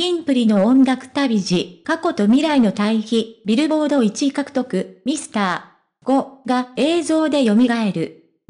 キンプリの音楽旅路、過去と未来の対比、ビルボード1位獲得、ミスター5が映像で蘇る。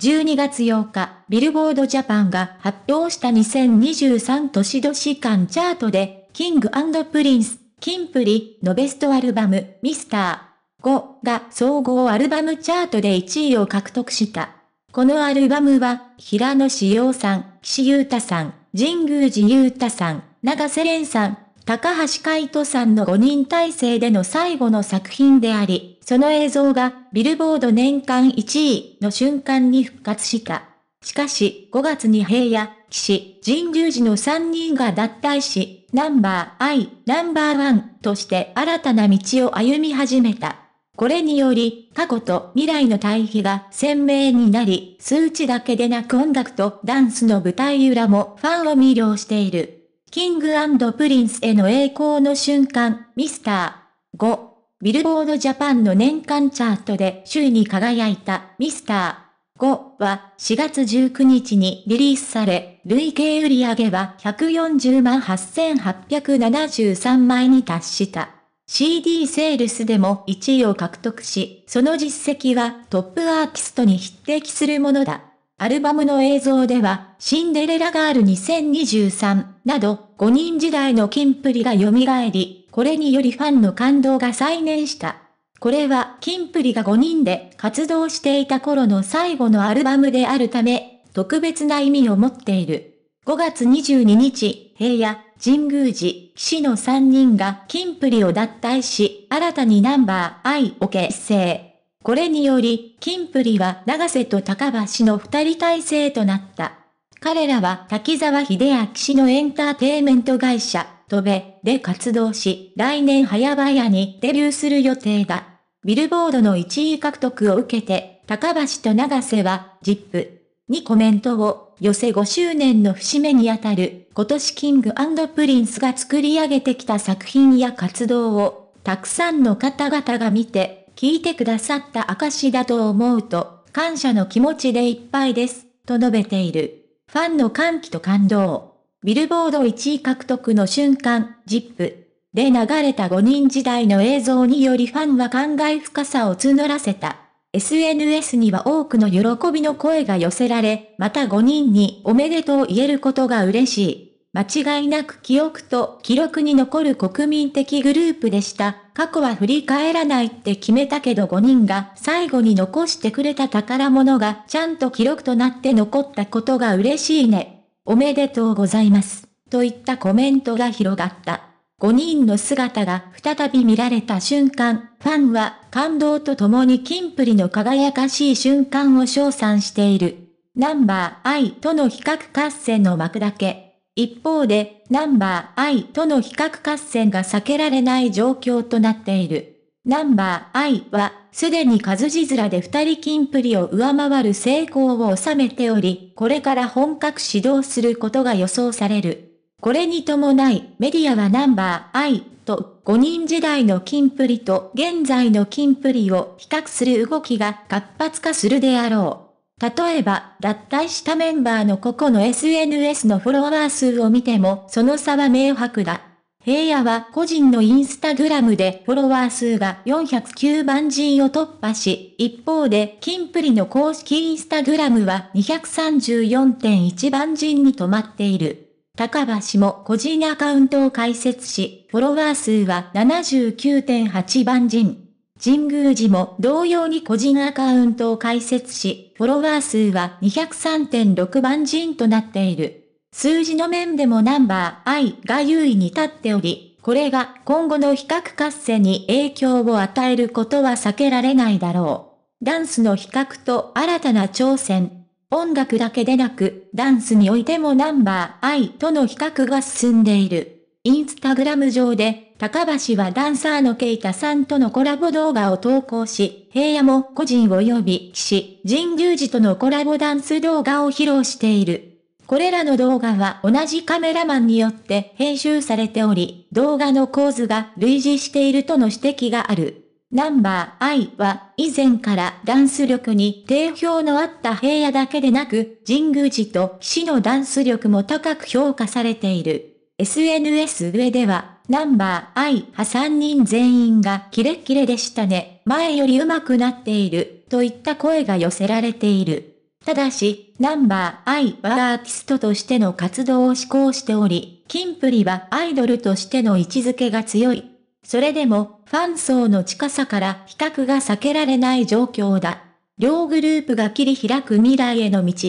12月8日、ビルボードジャパンが発表した2023年年間チャートで、キングプリンス、キンプリのベストアルバム、ミスター5が総合アルバムチャートで1位を獲得した。このアルバムは、平野志陽さん、岸優太さん、神宮寺優太さん、長瀬廉さん、高橋海人さんの5人体制での最後の作品であり、その映像がビルボード年間1位の瞬間に復活した。しかし、5月に平野、岸、神宮寺の3人が脱退し、ナンバー I、ナンバーワンとして新たな道を歩み始めた。これにより、過去と未来の対比が鮮明になり、数値だけでなく音楽とダンスの舞台裏もファンを魅了している。キングプリンスへの栄光の瞬間、ミスター。5、ビルボードジャパンの年間チャートで首位に輝いたミスター。5は4月19日にリリースされ、累計売上は140万8873枚に達した。CD セールスでも1位を獲得し、その実績はトップアーティストに匹敵するものだ。アルバムの映像では、シンデレラガール2023など、5人時代のキンプリが蘇り、これによりファンの感動が再燃した。これは、キンプリが5人で活動していた頃の最後のアルバムであるため、特別な意味を持っている。5月22日、平野、神宮寺、騎士の3人がキンプリを脱退し、新たにナンバー I を結成。これにより、キンプリは長瀬と高橋の二人体制となった。彼らは滝沢秀明氏のエンターテイメント会社、飛べ、で活動し、来年早々にデビューする予定だ。ビルボードの1位獲得を受けて、高橋と長瀬は、ジップにコメントを、寄せ5周年の節目にあたる、今年キングプリンスが作り上げてきた作品や活動を、たくさんの方々が見て、聞いてくださった証だと思うと、感謝の気持ちでいっぱいです、と述べている。ファンの歓喜と感動。ビルボード1位獲得の瞬間、ジップで流れた5人時代の映像によりファンは感慨深さを募らせた。SNS には多くの喜びの声が寄せられ、また5人におめでとう言えることが嬉しい。間違いなく記憶と記録に残る国民的グループでした。過去は振り返らないって決めたけど5人が最後に残してくれた宝物がちゃんと記録となって残ったことが嬉しいね。おめでとうございます。といったコメントが広がった。5人の姿が再び見られた瞬間、ファンは感動と共に金プリの輝かしい瞬間を称賛している。ナンバー I との比較合戦の幕だけ。一方で、ナンバー I との比較合戦が避けられない状況となっている。ナンバー I は、すでに数字面で二人金プリを上回る成功を収めており、これから本格始動することが予想される。これに伴い、メディアはナンバー I と5人時代の金プリと現在の金プリを比較する動きが活発化するであろう。例えば、脱退したメンバーの個々の SNS のフォロワー数を見ても、その差は明白だ。平野は個人のインスタグラムでフォロワー数が409万人を突破し、一方で、金プリの公式インスタグラムは234.1万人に止まっている。高橋も個人アカウントを開設し、フォロワー数は79.8万人。神宮寺も同様に個人アカウントを開設し、フォロワー数は203.6万人となっている。数字の面でもナンバー i が優位に立っており、これが今後の比較合戦に影響を与えることは避けられないだろう。ダンスの比較と新たな挑戦。音楽だけでなく、ダンスにおいてもナンバー i との比較が進んでいる。インスタグラム上で高橋はダンサーのケイタさんとのコラボ動画を投稿し、平野も個人及びび、岸、神宮寺とのコラボダンス動画を披露している。これらの動画は同じカメラマンによって編集されており、動画の構図が類似しているとの指摘がある。ナンバー I は以前からダンス力に定評のあった平野だけでなく、神宮寺と騎士のダンス力も高く評価されている。SNS 上ではナンバー I 派3人全員がキレッキレでしたね。前より上手くなっている、といった声が寄せられている。ただし、ナンバー I はアーティストとしての活動を志向しており、キンプリはアイドルとしての位置づけが強い。それでも、ファン層の近さから比較が避けられない状況だ。両グループが切り開く未来への道。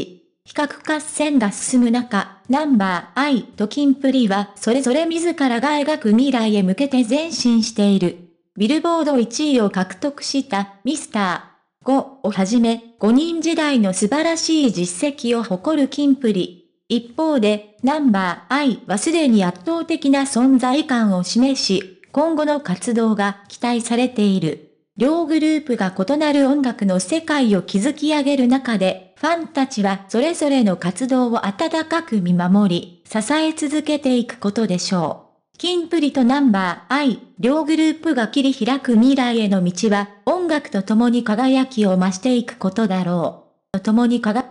比較合戦が進む中、ナンバー I とキンプリはそれぞれ自らが描く未来へ向けて前進している。ビルボード1位を獲得したミスター5をはじめ5人時代の素晴らしい実績を誇るキンプリ。一方で、ナンバー I はすでに圧倒的な存在感を示し、今後の活動が期待されている。両グループが異なる音楽の世界を築き上げる中で、ファンたちはそれぞれの活動を温かく見守り、支え続けていくことでしょう。キンプリとナンバー I、両グループが切り開く未来への道は、音楽と共に輝きを増していくことだろう。と共に輝